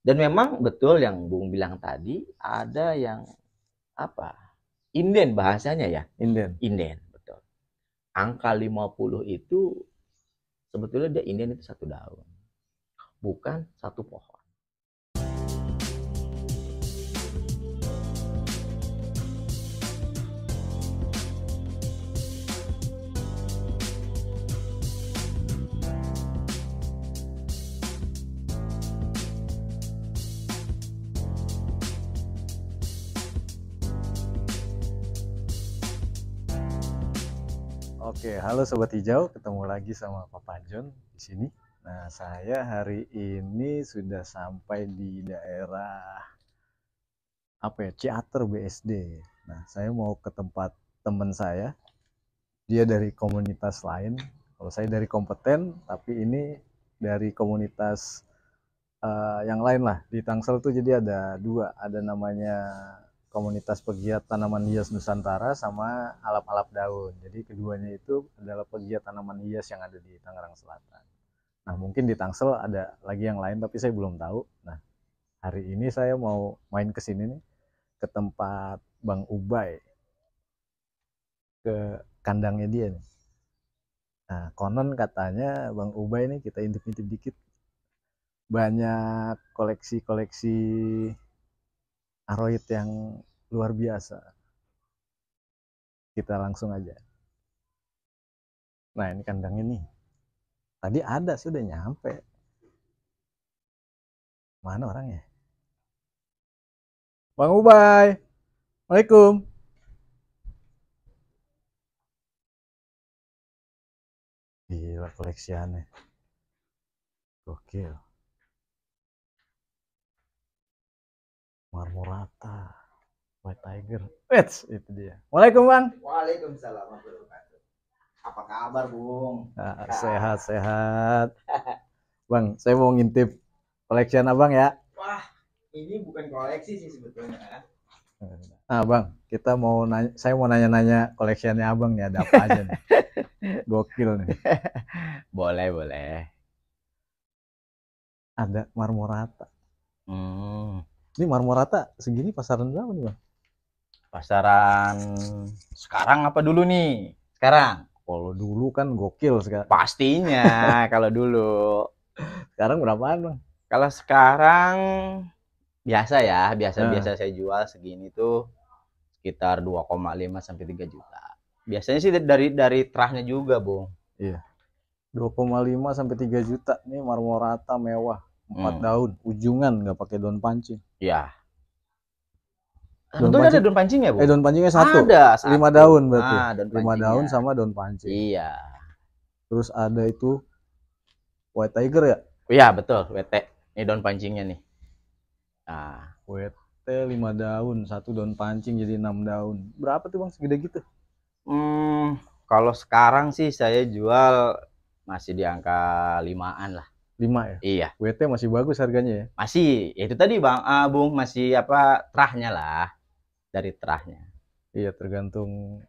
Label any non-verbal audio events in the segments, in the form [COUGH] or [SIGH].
Dan memang betul yang Bung bilang tadi ada yang apa? Inden bahasanya ya. Inden. Inden, betul. Angka 50 itu sebetulnya dia inden itu satu daun. Bukan satu pohon. Halo Sobat Hijau, ketemu lagi sama Papa John di sini. Nah, saya hari ini sudah sampai di daerah apa ya, Ciater BSD. Nah, saya mau ke tempat teman saya. Dia dari komunitas lain. Kalau saya dari kompeten, tapi ini dari komunitas uh, yang lain lah. Di Tangsel tuh jadi ada dua, ada namanya komunitas pegiat tanaman hias Nusantara sama alap-alap daun. Jadi keduanya itu adalah pegiat tanaman hias yang ada di Tangerang Selatan. Nah mungkin di Tangsel ada lagi yang lain tapi saya belum tahu. Nah hari ini saya mau main ke sini nih ke tempat Bang Ubay ke kandangnya dia nih. Nah konon katanya Bang Ubay ini kita intip-intip dikit banyak koleksi-koleksi aroid yang luar biasa. Kita langsung aja. Nah ini kandang ini. Tadi ada sih udah nyampe. Mana orangnya? Bang Ubay. Waalaikumsalam. Gila koleksiannya. Gokil. Marmorata White Tiger Wets itu dia Waalaikum Bang Waalaikumsalam apa kabar Bung ah, sehat sehat Bang saya mau ngintip koleksian abang ya wah ini bukan koleksi sih sebetulnya Nah, Bang, kita mau nanya, saya mau nanya-nanya koleksiannya Abang nih ada apa aja nih. Gokil nih. [LAUGHS] boleh, boleh. Ada marmorata. Hmm. Ini rata segini pasaran berapa nih, Bang? Pasaran sekarang apa dulu nih? Sekarang. Kalau dulu kan gokil sekarang. Pastinya [LAUGHS] kalau dulu. Sekarang berapa Bang? Kalau sekarang biasa ya, biasa-biasa nah. saya jual segini tuh sekitar 2,5 sampai 3 juta. Biasanya sih dari dari terahnya juga, bu. Iya. 2,5 sampai 3 juta nih rata mewah empat hmm. daun ujungan nggak pakai daun pancing ya daun pancing. ada daun pancingnya bu eh daun pancingnya satu ada satu. lima daun ah, berarti ah, daun lima daun sama daun pancing iya terus ada itu white tiger ya iya betul wt ini daun pancingnya nih ah wt lima daun satu daun pancing jadi enam daun berapa tuh bang segede gitu hmm kalau sekarang sih saya jual masih di angka limaan lah 5 ya? Iya. WT masih bagus harganya ya? Masih. Ya itu tadi Bang uh, Bung masih apa terahnya lah dari terahnya. Iya, tergantung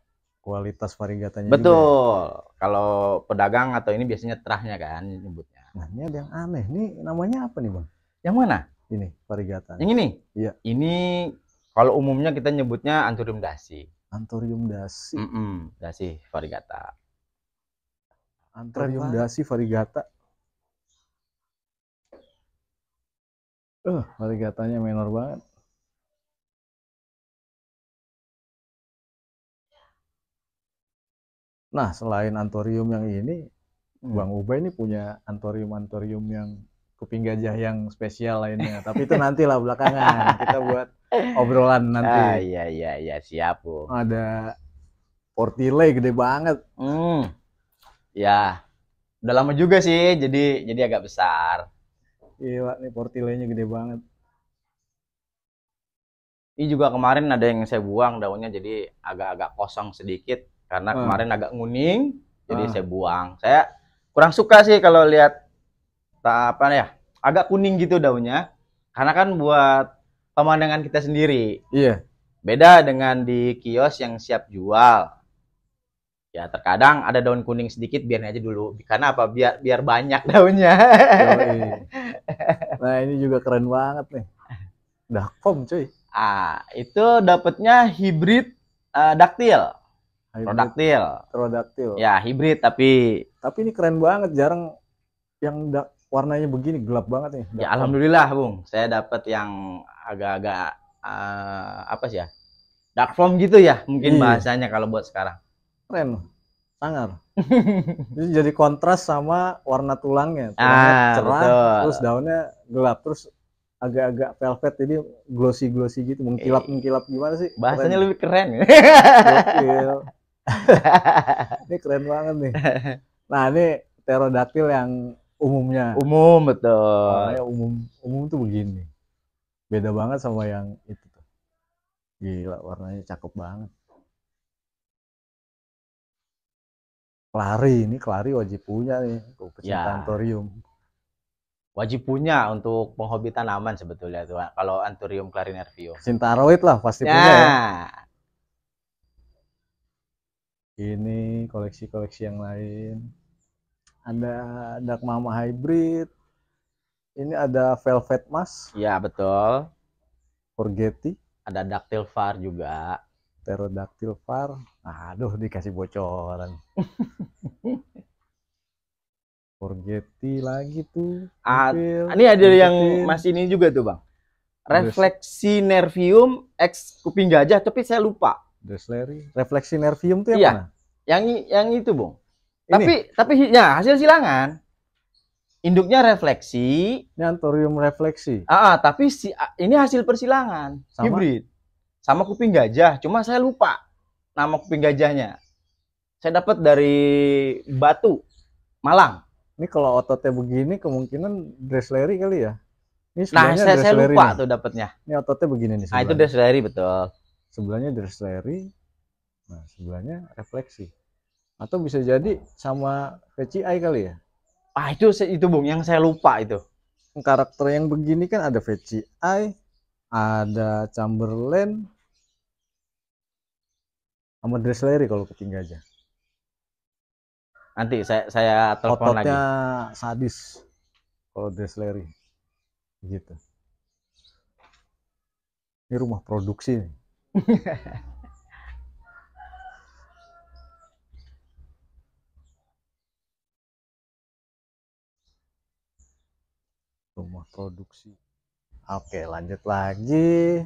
kualitas varigatanya ya. Betul. Juga. Kalau pedagang atau ini biasanya terahnya kan nyebutnya. Nah, ini ada yang aneh. Ini namanya apa nih, Bang? Yang mana? Ini varigata. Yang ini? Iya. Ini kalau umumnya kita nyebutnya anturium dasi. Anturium dasi. Mm -mm, dasi varigata. Anturium dasi varigata Eh, uh, katanya minor banget. Nah, selain antorium yang ini, hmm. Bang Uba ini punya antorium-antorium yang kuping gajah yang spesial lainnya. Tapi itu nantilah belakangan. Kita buat obrolan [LAUGHS] nanti. Ah, iya, iya, iya. Siap, Bu. Ada portile gede banget. Hmm. Ya, udah lama juga sih. Jadi jadi agak besar. Gila nih portilenya gede banget. Ini juga kemarin ada yang saya buang daunnya jadi agak-agak kosong sedikit karena hmm. kemarin agak nguning jadi hmm. saya buang. Saya kurang suka sih kalau lihat apa ya agak kuning gitu daunnya karena kan buat pemandangan kita sendiri. Iya. Beda dengan di kios yang siap jual ya terkadang ada daun kuning sedikit biarin aja dulu karena apa biar biar banyak [LAUGHS] daunnya nah ini juga keren banget nih. Dakom cuy. Ah itu dapatnya hibrid uh, daktil. Produktil. Produktil. Ya hibrid tapi. Tapi ini keren banget jarang yang dak warnanya begini gelap banget nih. Ya alhamdulillah bung, saya dapat yang agak-agak uh, apa sih ya dark form gitu ya mungkin Iyi. bahasanya kalau buat sekarang. Keren sangar [LAUGHS] jadi kontras sama warna tulangnya tulangnya ah, cerah betul. terus daunnya gelap terus agak-agak velvet jadi glossy glossy gitu mengkilap mengkilap gimana sih bahasanya keren. lebih keren [LAUGHS] ini keren banget nih nah ini pterodactyl yang umumnya umum betul Warnanya umum umum tuh begini beda banget sama yang itu tuh gila warnanya cakep banget Kelari ini Kelari wajib punya nih pecinta ya. antorium. Wajib punya untuk penghobi tanaman sebetulnya tuh. Kalau antorium Cinta aroid lah pasti ya. punya ya. Ini koleksi-koleksi yang lain. Ada Dark Mama hybrid. Ini ada Velvet mask. Ya betul. Forgetty. Ada Dactyl Far juga pterodactyl var aduh dikasih bocoran [LAUGHS] Forgetti lagi tuh. Ah, ini ada Forgetti. yang masih ini juga tuh bang. Refleksi nervium X kuping gajah, tapi saya lupa. Desleri. Refleksi nervium tuh yang iya. mana? Yang yang itu bang. Tapi tapi ya hasil silangan. Induknya refleksi. Ini antorium refleksi. Ah, ah tapi si, ah, ini hasil persilangan. Sama, hibrid sama kuping gajah. Cuma saya lupa nama kuping gajahnya. Saya dapat dari Batu, Malang. Ini kalau ototnya begini kemungkinan dress Larry kali ya? Ini nah, saya, saya lupa nih. tuh dapatnya. Ini ototnya begini nih. Sebelahnya. Nah, itu Larry betul. Sebelahnya dress Larry Nah, sebelahnya refleksi. Atau bisa jadi sama VCI kali ya? Ah, itu itu Bung yang saya lupa itu. Karakter yang begini kan ada VCI, ada Chamberlain sama Dresleri kalau ketiga aja nanti saya saya telepon Ototnya lagi sadis kalau Dresleri gitu ini rumah produksi [LAUGHS] rumah produksi Oke, lanjut lagi.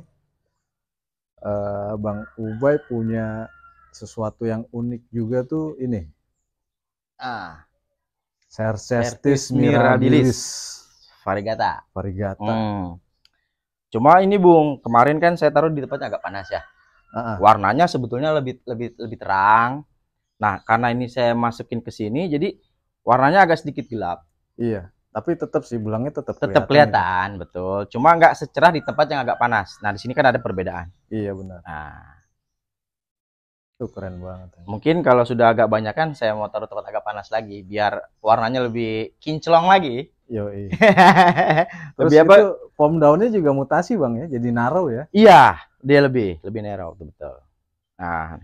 Uh, Bang Ubay punya sesuatu yang unik juga tuh ini. Ah. Cercestis mirabilis. Varigata. Varigata. Hmm. Cuma ini Bung, kemarin kan saya taruh di tempat agak panas ya. Uh -uh. Warnanya sebetulnya lebih lebih lebih terang. Nah, karena ini saya masukin ke sini jadi warnanya agak sedikit gelap. Iya. Tapi tetap sih bulannya tetap tetap kelihatan, gitu. kelihatan betul. Cuma nggak secerah di tempat yang agak panas. Nah di sini kan ada perbedaan. Iya benar. Nah itu keren banget. Ya. Mungkin kalau sudah agak banyak kan saya mau taruh tempat agak panas lagi biar warnanya lebih kinclong lagi. Yo iya. [LAUGHS] lebih apa? Itu form daunnya juga mutasi bang ya, jadi narrow ya? Iya, dia lebih lebih narrow betul. Nah,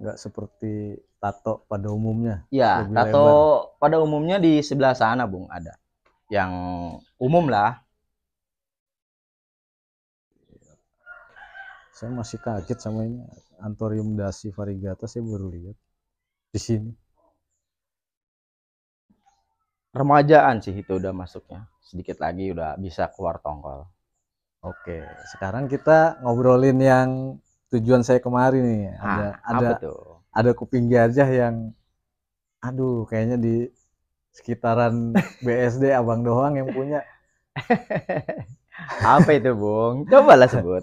nggak seperti tato pada umumnya? Ya, tato lebar. pada umumnya di sebelah sana, Bung, ada. Yang umum lah. Saya masih kaget sama ini Anthurium dasi variegata saya baru lihat di sini. Remajaan sih itu udah masuknya. Sedikit lagi udah bisa keluar tongkol. Oke, sekarang kita ngobrolin yang tujuan saya kemarin nih. Ada ah, ada ada kuping gajah yang aduh kayaknya di sekitaran [LAUGHS] BSD abang doang yang punya [LAUGHS] apa itu bung coba lah sebut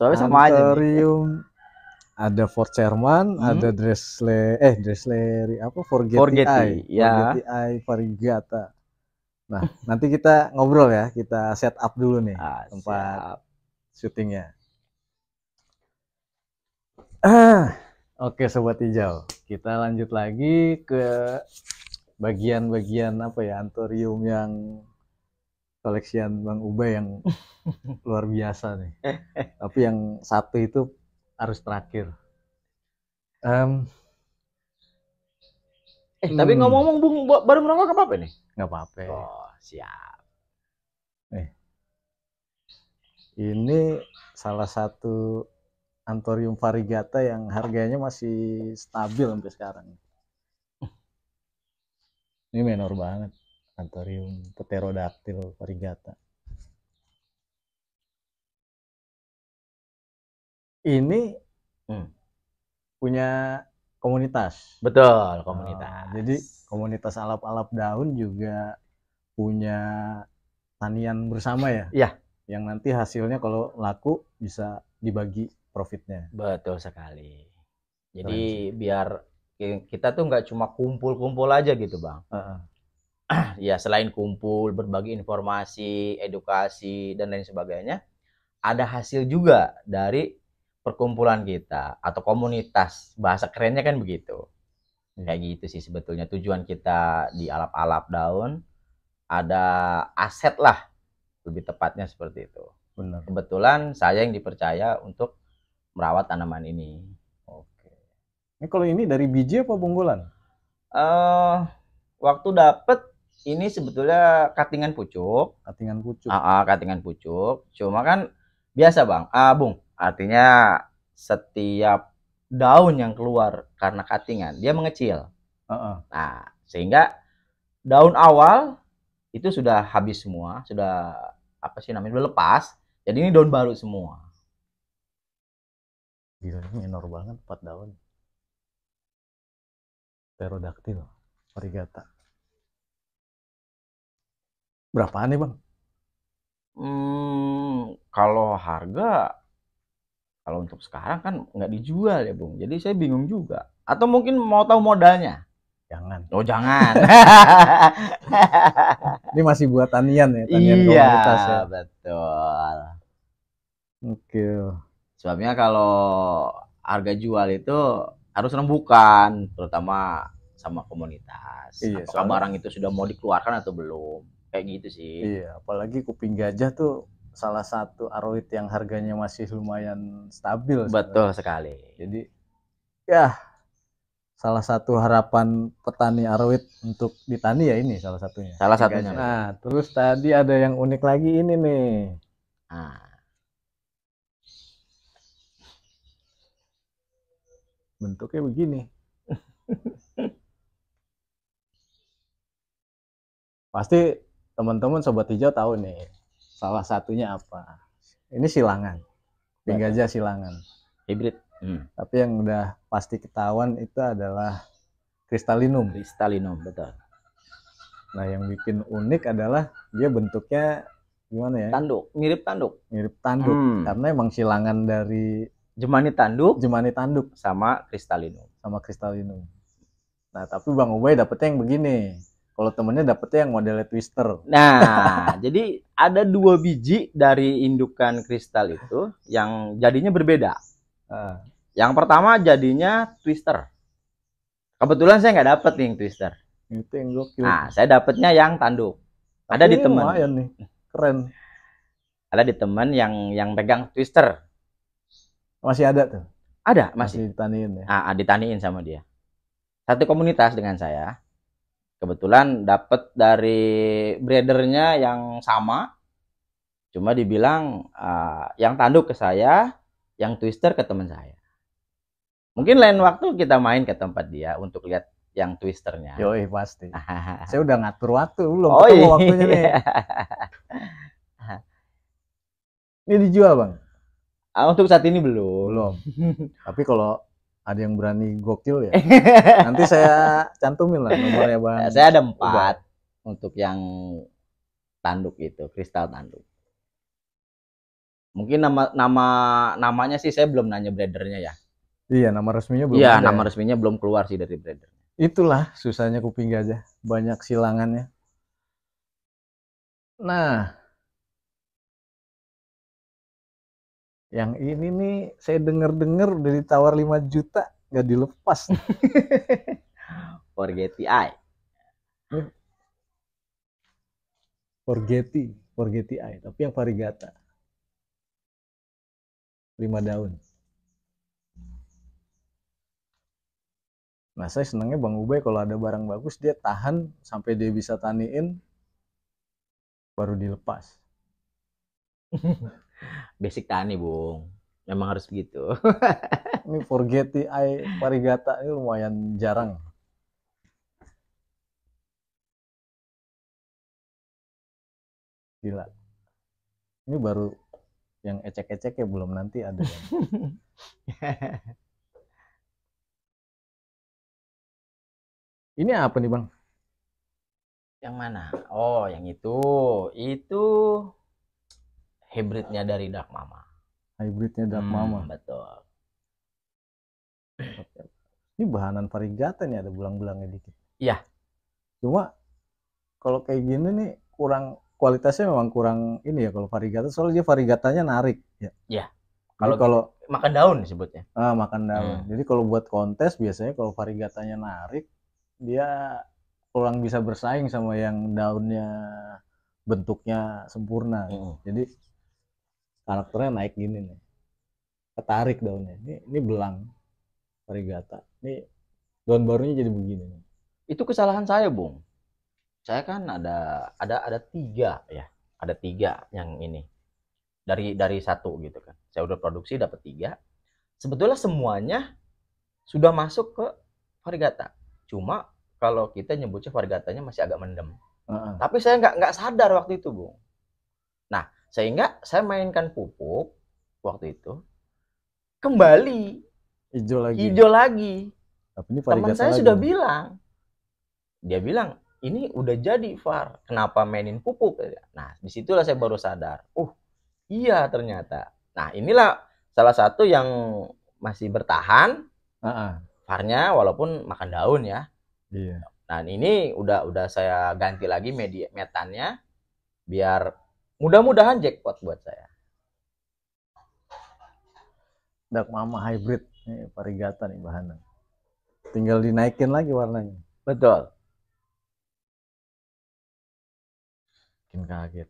soalnya sama aja nih. ada Ford Sherman hmm? ada Dressle eh Dressle apa Forget Forget ya Forget Varigata nah nanti kita ngobrol ya kita set up dulu nih ah, tempat syutingnya ah Oke sobat hijau, kita lanjut lagi ke bagian-bagian apa ya antorium yang koleksian Bang Uba yang [LAUGHS] luar biasa nih. [LAUGHS] Tapi yang satu itu harus terakhir. Um, eh hmm. tapi ngomong-ngomong Bung baru merokok apa apa nih? Nggak apa-apa. Oh siap. Eh, ini salah satu Antorium varigata yang harganya masih stabil sampai sekarang. Ini menor banget Antorium pterodactyl varigata. Ini hmm. punya komunitas. Betul, oh, komunitas. Oh, jadi komunitas alap-alap daun juga punya tanian bersama ya. Iya. Yang nanti hasilnya kalau laku bisa dibagi profitnya. Betul sekali. Jadi Keren. biar kita tuh nggak cuma kumpul-kumpul aja gitu bang. Uh-uh. [CLEARS THROAT] ya selain kumpul, berbagi informasi, edukasi dan lain sebagainya, ada hasil juga dari perkumpulan kita atau komunitas. Bahasa kerennya kan begitu. Hmm. Kayak gitu sih sebetulnya tujuan kita di alap-alap daun ada aset lah lebih tepatnya seperti itu. Benar. Kebetulan saya yang dipercaya untuk merawat tanaman ini. Oke. Ini kalau ini dari biji apa Eh, Uh, waktu dapet ini sebetulnya katingan pucuk. Katingan pucuk. Uh, uh, katingan pucuk. Cuma kan biasa bang, uh, bung. Artinya setiap daun yang keluar karena katingan dia mengecil. Uh -uh. Nah sehingga daun awal itu sudah habis semua, sudah apa sih namanya sudah lepas. Jadi ini daun baru semua gila minor banget empat daun pterodaktil origata berapaan nih bang Hmm, kalau harga kalau untuk sekarang kan nggak dijual ya bung jadi saya bingung juga atau mungkin mau tahu modalnya jangan oh jangan [LAUGHS] ini masih buat tanian ya tanian iya, komunitas ya betul oke okay. Sebabnya kalau harga jual itu harus rembukan, terutama sama komunitas. Iya, Apakah soalnya... barang itu sudah mau dikeluarkan atau belum? Kayak gitu sih. Iya, apalagi kuping gajah tuh salah satu aroid yang harganya masih lumayan stabil. Betul sebenarnya. sekali. Jadi ya salah satu harapan petani aroid untuk ditani ya ini salah satunya. Salah satunya. Nah, terus tadi ada yang unik lagi ini nih. Nah, bentuknya begini. [LAUGHS] Pasti teman-teman sobat hijau tahu nih salah satunya apa. Ini silangan. Pinggaja iya. silangan. hybrid. Hmm. hmm. Tapi yang udah pasti ketahuan itu adalah kristalinum. Kristalinum, betul. Nah, yang bikin unik adalah dia bentuknya gimana ya? Tanduk, mirip tanduk. Mirip tanduk hmm. karena emang silangan dari Jemani Tanduk, Jemani Tanduk sama kristalino, Sama kristalino. Nah, tapi Bang Ubay dapetnya yang begini. Kalau temennya dapetnya yang modelnya twister. Nah, [LAUGHS] jadi ada dua biji dari indukan kristal itu yang jadinya berbeda. Uh. Yang pertama jadinya twister. Kebetulan saya nggak dapet nih yang twister. Itu yang gokil. Nah, saya dapetnya yang tanduk. Tapi ada di teman. nih, keren. Ada di teman yang yang pegang twister. Masih ada tuh? Ada, masih. Masih ditaniin ya? Ah, ah ditaniin sama dia. Satu komunitas dengan saya. Kebetulan dapat dari bredernya yang sama. Cuma dibilang uh, yang tanduk ke saya, yang twister ke teman saya. Mungkin lain waktu kita main ke tempat dia untuk lihat yang twisternya. Yoi pasti. [LAUGHS] saya udah ngatur waktu belum oh, iya. waktunya nih. [LAUGHS] Ini dijual bang? Ah, untuk saat ini belum. Belum. Tapi kalau ada yang berani gokil ya, [LAUGHS] nanti saya cantumin lah nomornya bang. [LAUGHS] Saya ada empat Udah. untuk yang tanduk itu, kristal tanduk. Mungkin nama nama namanya sih saya belum nanya bradernya ya. Iya, nama resminya belum. Iya, nama ya. resminya belum keluar sih dari brader. Itulah susahnya kuping gajah, banyak silangannya. Nah, Yang ini nih saya denger-dengar udah ditawar 5 juta nggak dilepas. [LAUGHS] Forgetti I. Forgetti, Forgetti I, tapi yang Varigata. 5 daun. Nah, saya senangnya Bang Ubay kalau ada barang bagus dia tahan sampai dia bisa taniin baru dilepas. [LAUGHS] basic tani bung memang harus begitu [LAUGHS] ini the eye parigata ini lumayan jarang gila ini baru yang ecek-ecek ya belum nanti ada [LAUGHS] ini apa nih bang yang mana oh yang itu itu hybridnya dari Dark Mama hybridnya Dark hmm, Mama betul ini bahanan varigata nih ada bulang-bulangnya dikit iya cuma kalau kayak gini nih kurang kualitasnya memang kurang ini ya kalau varigata soalnya dia varigatanya narik ya iya kalau kalau makan daun disebutnya ah makan daun hmm. jadi kalau buat kontes biasanya kalau varigatanya narik dia kurang bisa bersaing sama yang daunnya bentuknya sempurna. Hmm. Jadi karakternya naik gini nih ketarik daunnya ini ini belang varigata ini daun barunya jadi begini nih. itu kesalahan saya bung saya kan ada ada ada tiga ya ada tiga yang ini dari dari satu gitu kan saya udah produksi dapat tiga sebetulnya semuanya sudah masuk ke varigata cuma kalau kita nyebutnya varigatanya masih agak mendem uh -uh. tapi saya nggak nggak sadar waktu itu bung sehingga saya mainkan pupuk waktu itu kembali hijau lagi. Hijau lagi. Tapi ini Teman saya lagi. sudah bilang. Dia bilang, ini udah jadi far Kenapa mainin pupuk? Nah, disitulah saya baru sadar. Uh, iya ternyata. Nah, inilah salah satu yang masih bertahan. Uh uh walaupun makan daun ya. Iya. Nah, ini udah udah saya ganti lagi media metannya biar Mudah-mudahan jackpot buat saya. Dak Mama hybrid ini parigata nih bahannya. Tinggal dinaikin lagi warnanya. Betul. Bikin kaget.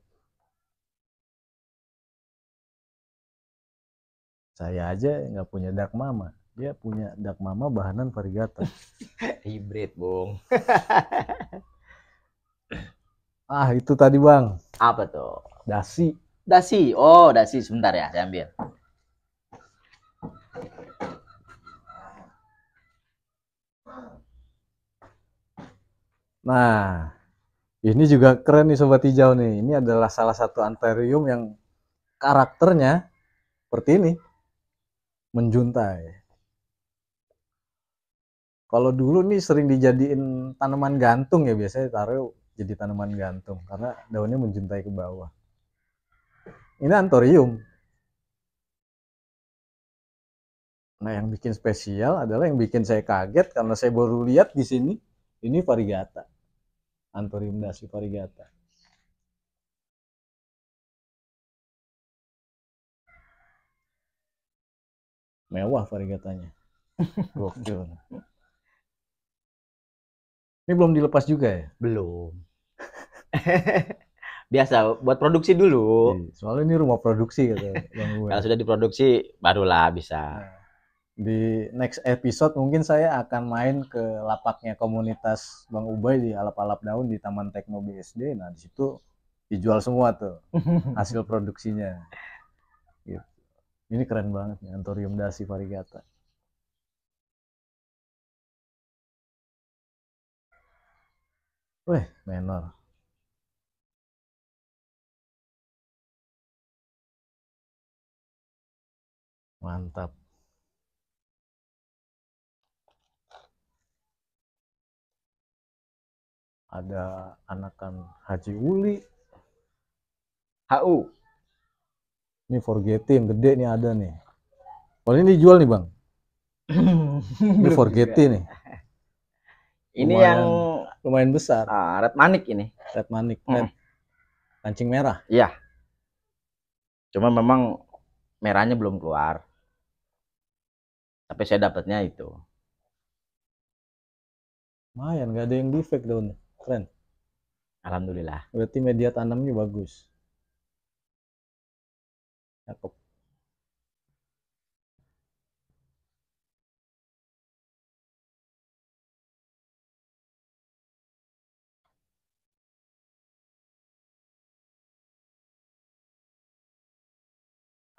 Saya aja nggak punya Dak Mama. Dia punya Dak Mama bahanan varigata. [LAUGHS] hybrid, Bung. [LAUGHS] ah, itu tadi, Bang. Apa tuh? Dasi. Dasi. Oh, dasi sebentar ya, saya ambil. Nah, ini juga keren nih sobat hijau nih. Ini adalah salah satu anterium yang karakternya seperti ini. Menjuntai. Kalau dulu nih sering dijadiin tanaman gantung ya biasanya taruh jadi tanaman gantung karena daunnya menjuntai ke bawah. Ini antorium. Nah, yang bikin spesial adalah yang bikin saya kaget karena saya baru lihat di sini ini varigata. Antorium dasi varigata. Mewah varigatanya. [LAUGHS] Ini belum dilepas juga ya? Belum. [LAUGHS] biasa buat produksi dulu. Iya, soalnya ini rumah produksi gitu. Kalau sudah diproduksi barulah bisa. Nah, di next episode mungkin saya akan main ke lapaknya komunitas Bang Ubay di Alap-alap Daun di Taman Tekno BSD. Nah, di situ dijual semua tuh [LAUGHS] hasil produksinya. Gitu. Ini keren banget nih Antorium dasi varigata Wih, menor. mantap ada anakan Haji Uli HU ini forgetin gede nih ada nih kalau oh, ini dijual nih bang [LAUGHS] ini forgetin nih ini lumayan, yang lumayan besar uh, red manik ini red manik hmm. red kancing merah iya cuma memang merahnya belum keluar tapi saya dapatnya itu lumayan nggak ada yang defect daunnya keren alhamdulillah berarti media tanamnya bagus cakep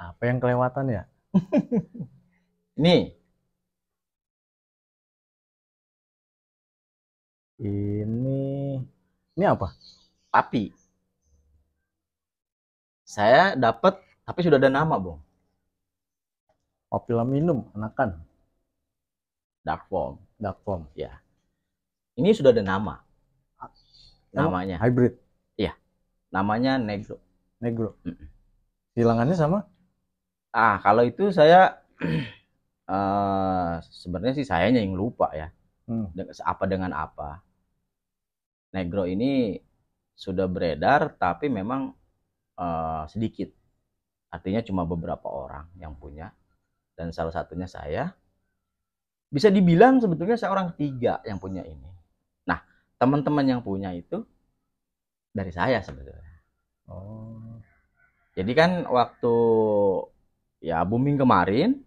apa yang kelewatan ya [LAUGHS] Ini. Ini ini apa? Tapi, Saya dapat tapi sudah ada nama, Bung. Kopi oh, minum, anakan. Dark form. Dark form. Ya. Ini sudah ada nama. Ah. Namanya. Hybrid. Iya. Namanya Negro. Negro. Mm Hilangannya sama? Ah, kalau itu saya [CLEARS THROAT] Eh, sebenarnya sih sayanya yang lupa ya. Hmm. Apa dengan apa. Negro ini sudah beredar tapi memang uh, sedikit. Artinya cuma beberapa orang yang punya dan salah satunya saya. Bisa dibilang sebetulnya saya orang ketiga yang punya ini. Nah, teman-teman yang punya itu dari saya sebetulnya. Oh. Jadi kan waktu ya booming kemarin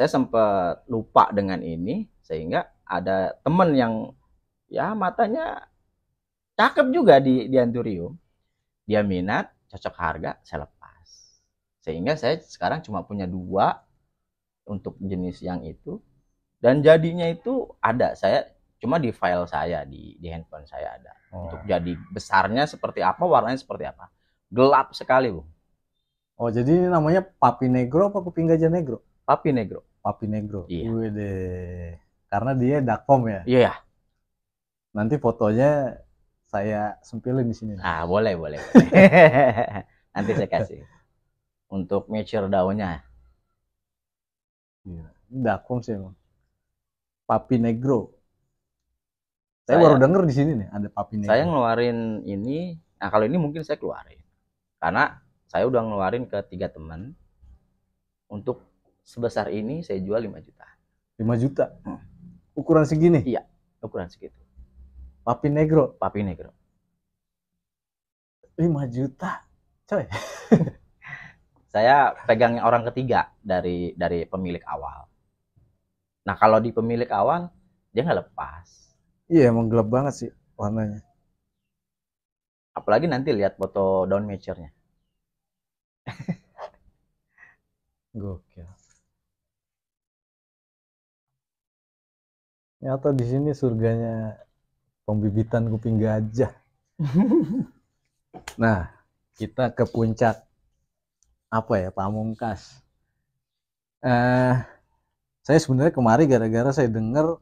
saya sempat lupa dengan ini sehingga ada teman yang ya matanya cakep juga di di anturium dia minat cocok harga saya lepas sehingga saya sekarang cuma punya dua untuk jenis yang itu dan jadinya itu ada saya cuma di file saya di di handphone saya ada oh. untuk jadi besarnya seperti apa warnanya seperti apa gelap sekali bu oh jadi ini namanya papi negro apa kuping gajah negro papi negro Papi Negro. Iya. Wede. Karena dia dakom ya. Iya. Yeah. Nanti fotonya saya sempilin di sini. Ah, boleh, boleh. [LAUGHS] Nanti saya kasih. Untuk mature daunnya. Iya. Dakom sih emang. Papi Negro. Saya, saya baru denger di sini nih ada Papi Negro. Saya ngeluarin ini. Nah, kalau ini mungkin saya keluarin. Karena saya udah ngeluarin ke tiga teman untuk sebesar ini saya jual 5 juta. 5 juta? Ukuran segini? Iya, ukuran segitu. Papi negro? Papi negro. 5 juta? Coy. [LAUGHS] saya pegang orang ketiga dari dari pemilik awal. Nah kalau di pemilik awal dia nggak lepas. Iya emang gelap banget sih warnanya. Apalagi nanti lihat foto down matchernya. Gokil. Nyata di sini surganya pembibitan kuping gajah. [LAUGHS] nah, kita ke puncak apa ya pamungkas. Eh, saya sebenarnya kemari gara-gara saya dengar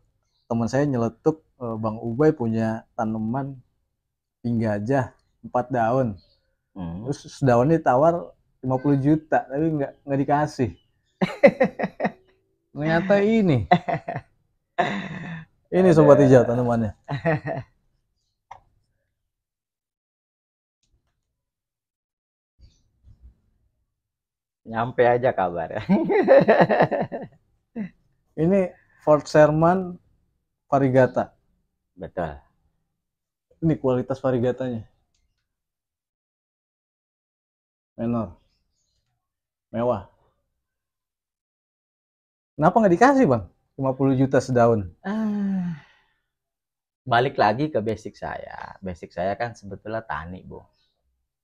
teman saya nyeletuk eh, Bang Ubay punya tanaman kuping gajah empat daun. Hmm. Terus sedaunnya tawar 50 juta tapi nggak nggak dikasih. [LAUGHS] Ternyata ini [LAUGHS] Ini sobat hijau tanamannya. [LAUGHS] Nyampe aja kabar. [LAUGHS] ini Fort Sherman Varigata. Betul. Ini kualitas Varigatanya. Menor. Mewah. Kenapa nggak dikasih, Bang? 50 juta sedaun. Ah. Balik lagi ke basic saya. Basic saya kan sebetulnya tani, Bu.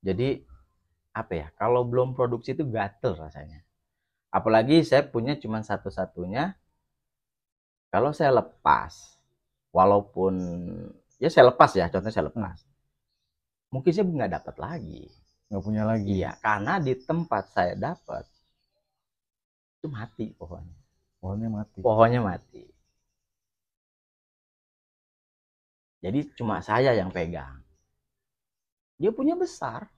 Jadi apa ya? Kalau belum produksi itu gatel rasanya. Apalagi saya punya cuma satu-satunya. Kalau saya lepas, walaupun ya saya lepas ya, contohnya saya lepas. Mungkin saya nggak dapat lagi. Nggak punya lagi. Iya, karena di tempat saya dapat itu mati pohonnya pohonnya mati pohonnya mati jadi cuma saya yang pegang dia punya besar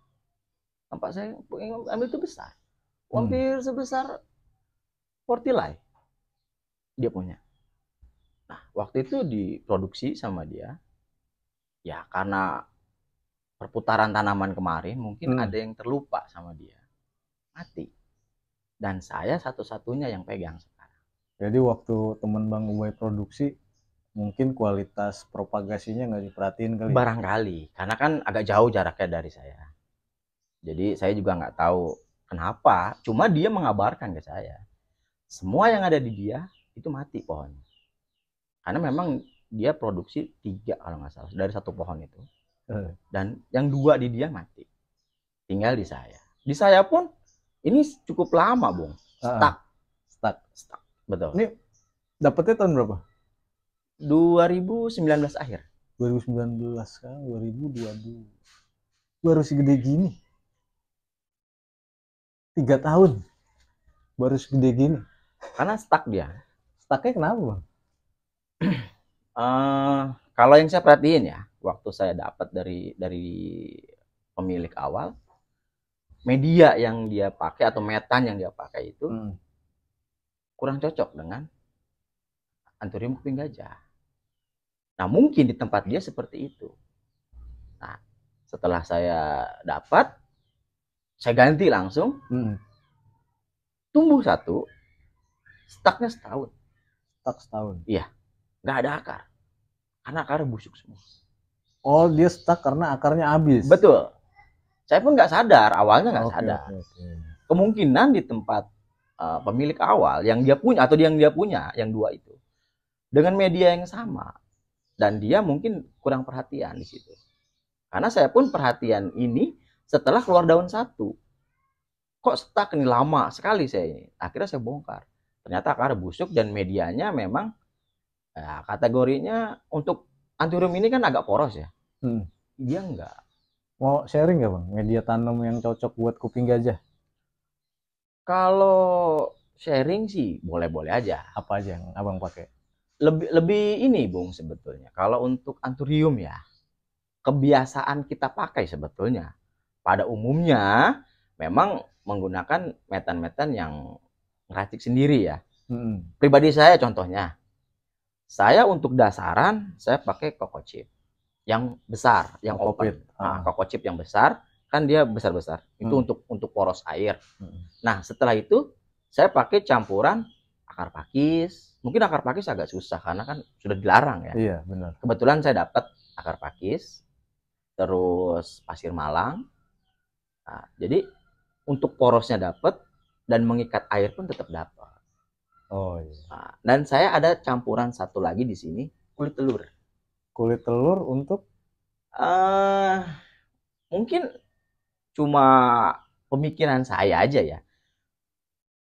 tampak saya ambil itu besar hmm. hampir hmm. sebesar portilai dia punya nah waktu itu diproduksi sama dia ya karena perputaran tanaman kemarin mungkin hmm. ada yang terlupa sama dia mati dan saya satu-satunya yang pegang jadi waktu teman Bang Ubay produksi mungkin kualitas propagasinya nggak diperhatiin kali. Ya? Barangkali, karena kan agak jauh jaraknya dari saya. Jadi saya juga nggak tahu kenapa. Cuma dia mengabarkan ke saya, semua yang ada di dia itu mati pohon. Karena memang dia produksi tiga kalau nggak salah dari satu pohon itu. Eh. Dan yang dua di dia mati, tinggal di saya. Di saya pun ini cukup lama, bung. Ah, ah. Stuck, stuck, stuck Betul. Ini dapetnya tahun berapa? 2019 akhir. 2019 kan 2022. Baru gede gini. Tiga tahun. Baru gede gini. Karena stuck dia. Stucknya kenapa bang? uh, [CLEARS THROAT] kalau yang saya perhatiin ya, waktu saya dapat dari dari pemilik awal, media yang dia pakai atau metan yang dia pakai itu hmm kurang cocok dengan anturium kuping gajah. Nah, mungkin di tempat dia seperti itu. Nah, setelah saya dapat, saya ganti langsung. Hmm. Tumbuh satu, staknya setahun. Stak setahun? Iya. Gak ada akar. Karena akarnya busuk semua. Oh, dia stuck karena akarnya habis. Betul. Saya pun gak sadar, awalnya gak okay, sadar. Okay. Kemungkinan di tempat Eh, pemilik awal yang dia punya atau yang dia punya yang dua itu dengan media yang sama dan dia mungkin kurang perhatian di situ. Karena saya pun perhatian ini setelah keluar daun satu. Kok stuck nih lama sekali saya ini. Akhirnya saya bongkar. Ternyata akar busuk dan medianya memang ya, kategorinya untuk anturum ini kan agak poros ya. Hmm. Dia enggak. Mau sharing nggak bang media tanam yang cocok buat kuping gajah? Kalau sharing sih boleh-boleh aja. Apa aja yang abang pakai? Lebih lebih ini bung sebetulnya. Kalau untuk anturium ya kebiasaan kita pakai sebetulnya. Pada umumnya memang menggunakan metan-metan yang racik sendiri ya. Hmm. Pribadi saya contohnya, saya untuk dasaran saya pakai kokocip yang besar, yang kokopit. open. kokocip ah. nah, yang besar kan dia besar-besar. Itu hmm. untuk untuk poros air. Hmm. Nah, setelah itu saya pakai campuran akar pakis. Mungkin akar pakis agak susah karena kan sudah dilarang ya. Iya, benar. Kebetulan saya dapat akar pakis, terus pasir malang. Nah, jadi untuk porosnya dapat dan mengikat air pun tetap dapat. Oh iya. Nah, dan saya ada campuran satu lagi di sini, kulit telur. Kulit telur untuk uh, mungkin cuma pemikiran saya aja ya.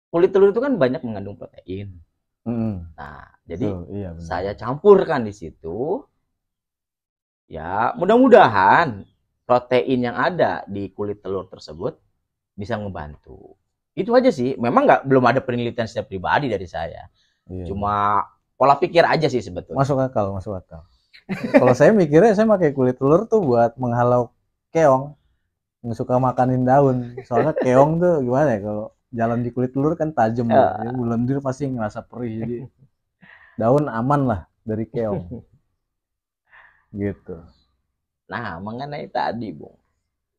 Kulit telur itu kan banyak mengandung protein. Hmm. Nah, jadi so, iya saya campurkan di situ. Ya, mudah-mudahan protein yang ada di kulit telur tersebut bisa membantu. Itu aja sih. Memang nggak belum ada penelitian secara pribadi dari saya. Iya. Cuma pola pikir aja sih sebetulnya. Masuk akal, masuk akal. Kalau saya mikirnya saya pakai kulit telur tuh buat menghalau keong nggak suka makanin daun soalnya keong tuh gimana ya kalau jalan di kulit telur kan tajam ya. ya ah. dulu pasti ngerasa perih jadi daun aman lah dari keong gitu nah mengenai tadi bung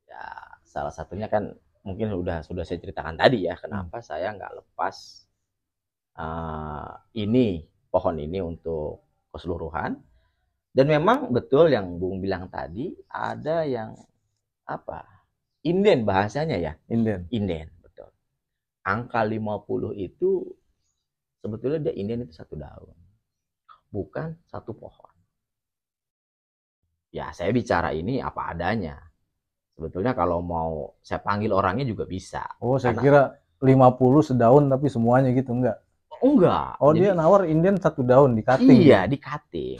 ya salah satunya kan mungkin sudah sudah saya ceritakan tadi ya kenapa hmm. saya nggak lepas uh, ini pohon ini untuk keseluruhan dan memang betul yang bung bilang tadi ada yang apa inden bahasanya ya. Inden. Inden, betul. Angka 50 itu sebetulnya dia inden itu satu daun. Bukan satu pohon. Ya, saya bicara ini apa adanya. Sebetulnya kalau mau saya panggil orangnya juga bisa. Oh, saya Karena, kira 50 sedaun tapi semuanya gitu enggak. Enggak. Oh, Jadi, dia nawar inden satu daun di cutting. Iya, di cutting.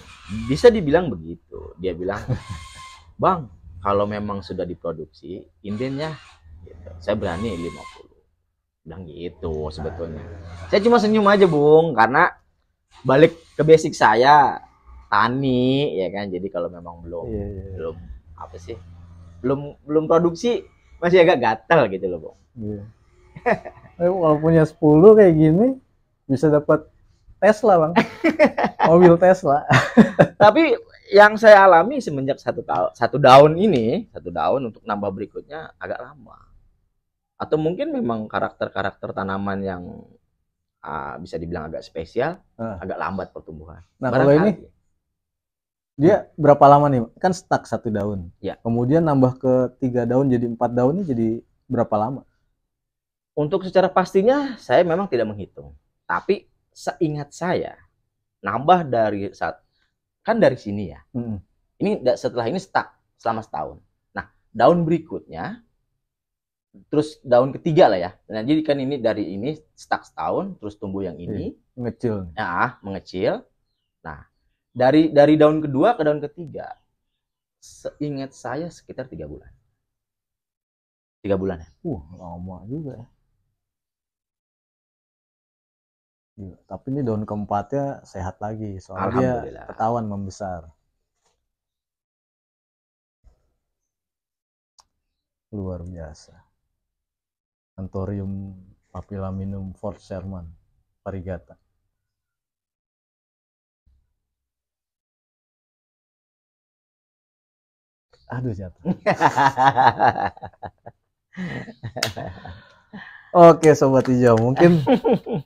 Bisa dibilang begitu. Dia bilang, [LAUGHS] "Bang, kalau memang sudah diproduksi indennya, gitu. saya berani 50 dan gitu sebetulnya saya cuma senyum aja bung karena balik ke basic saya tani ya kan jadi kalau memang belum yeah, yeah. Iya. belum apa sih belum belum produksi masih agak gatel gitu loh bung yeah. [LAUGHS] kalau punya 10 kayak gini bisa dapat Tesla bang [LAUGHS] mobil Tesla tapi yang saya alami semenjak satu satu daun ini satu daun untuk nambah berikutnya agak lama atau mungkin memang karakter-karakter tanaman yang uh, bisa dibilang agak spesial uh. agak lambat pertumbuhan nah Barang kalau ini hari. dia berapa lama nih kan stuck satu daun ya. kemudian nambah ke tiga daun jadi empat daun ini jadi berapa lama untuk secara pastinya saya memang tidak menghitung tapi seingat saya nambah dari satu kan dari sini ya. Hmm. Ini setelah ini stuck selama setahun. Nah, daun berikutnya terus daun ketiga lah ya. Nah, jadi kan ini dari ini stuck setahun, terus tumbuh yang ini iya, mengecil. Nah mengecil. Nah, dari dari daun kedua ke daun ketiga, seingat saya sekitar tiga bulan. Tiga bulan ya. Uh, lama juga. ya. Iya, tapi ini daun keempatnya sehat lagi soalnya dia ketahuan membesar. Luar biasa. Antorium papillaminum Fort Sherman Parigata. Aduh jatuh. [LAUGHS] Oke Sobat Hijau, mungkin [LAUGHS]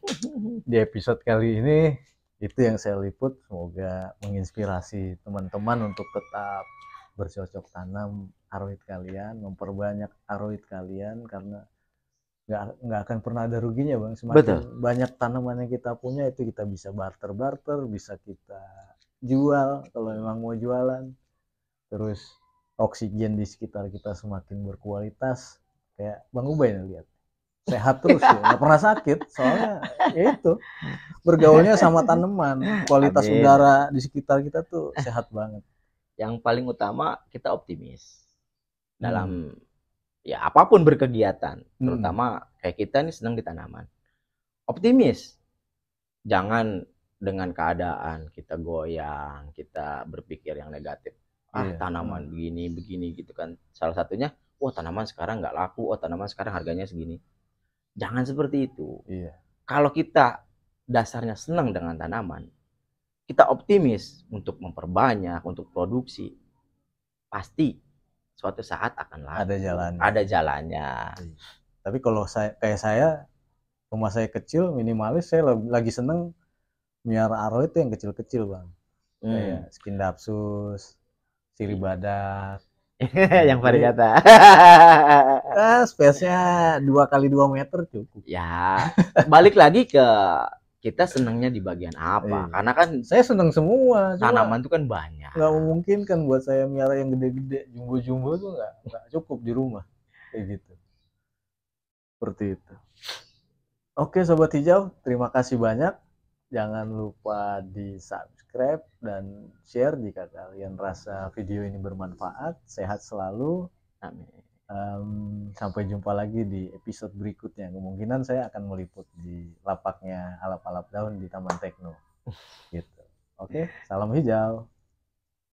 di episode kali ini itu yang saya liput. Semoga menginspirasi teman-teman untuk tetap bercocok tanam aroid kalian, memperbanyak aroid kalian karena nggak nggak akan pernah ada ruginya bang. Semakin Betul. banyak tanaman yang kita punya itu kita bisa barter barter, bisa kita jual kalau memang mau jualan. Terus oksigen di sekitar kita semakin berkualitas. Kayak Bang Ubay lihat sehat terus ya nggak pernah sakit soalnya ya itu bergaulnya sama tanaman kualitas Amin. udara di sekitar kita tuh sehat banget yang paling utama kita optimis dalam hmm. ya apapun berkegiatan hmm. terutama kayak kita nih senang di tanaman optimis jangan dengan keadaan kita goyang kita berpikir yang negatif ah yeah. tanaman hmm. begini begini gitu kan salah satunya wah tanaman sekarang nggak laku oh tanaman sekarang harganya segini Jangan seperti itu. Iya. Kalau kita dasarnya senang dengan tanaman, kita optimis untuk memperbanyak, untuk produksi, pasti suatu saat akan Ada jalannya. Ada jalannya. Iya. Tapi kalau saya kayak saya rumah saya kecil minimalis saya lagi seneng miara aro itu yang kecil-kecil bang. Hmm. Kayak skin dapsus, siri badak, [LAUGHS] yang varigata. nah, space-nya dua kali dua meter cukup. Ya, balik lagi ke kita senangnya di bagian apa? Iya. Karena kan saya senang semua. Tanaman itu kan banyak. Gak kan buat saya miara yang gede-gede, jumbo-jumbo tuh nggak nggak cukup di rumah kayak gitu. Seperti itu. Oke sobat hijau, terima kasih banyak Jangan lupa di subscribe dan share jika kalian rasa video ini bermanfaat. Sehat selalu. Amin. Um, sampai jumpa lagi di episode berikutnya. Kemungkinan saya akan meliput di lapaknya alap-alap daun di Taman Tekno. [LAUGHS] Gitu. Oke, okay? salam hijau.